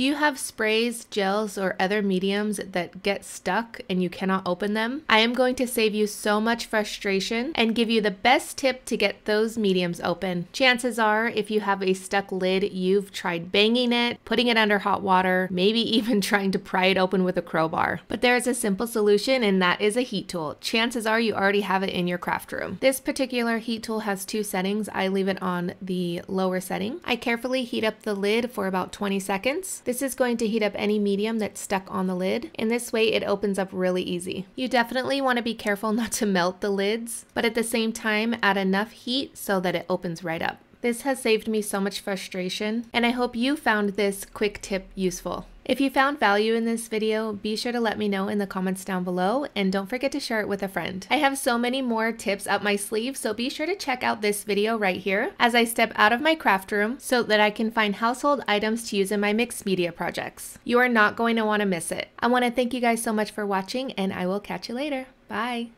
Do you have sprays, gels, or other mediums that get stuck and you cannot open them? I am going to save you so much frustration and give you the best tip to get those mediums open. Chances are, if you have a stuck lid, you've tried banging it, putting it under hot water, maybe even trying to pry it open with a crowbar. But there is a simple solution and that is a heat tool. Chances are you already have it in your craft room. This particular heat tool has two settings. I leave it on the lower setting. I carefully heat up the lid for about 20 seconds. This is going to heat up any medium that's stuck on the lid, and this way it opens up really easy. You definitely want to be careful not to melt the lids, but at the same time add enough heat so that it opens right up. This has saved me so much frustration, and I hope you found this quick tip useful. If you found value in this video, be sure to let me know in the comments down below and don't forget to share it with a friend. I have so many more tips up my sleeve, so be sure to check out this video right here as I step out of my craft room so that I can find household items to use in my mixed media projects. You are not going to want to miss it. I want to thank you guys so much for watching and I will catch you later. Bye!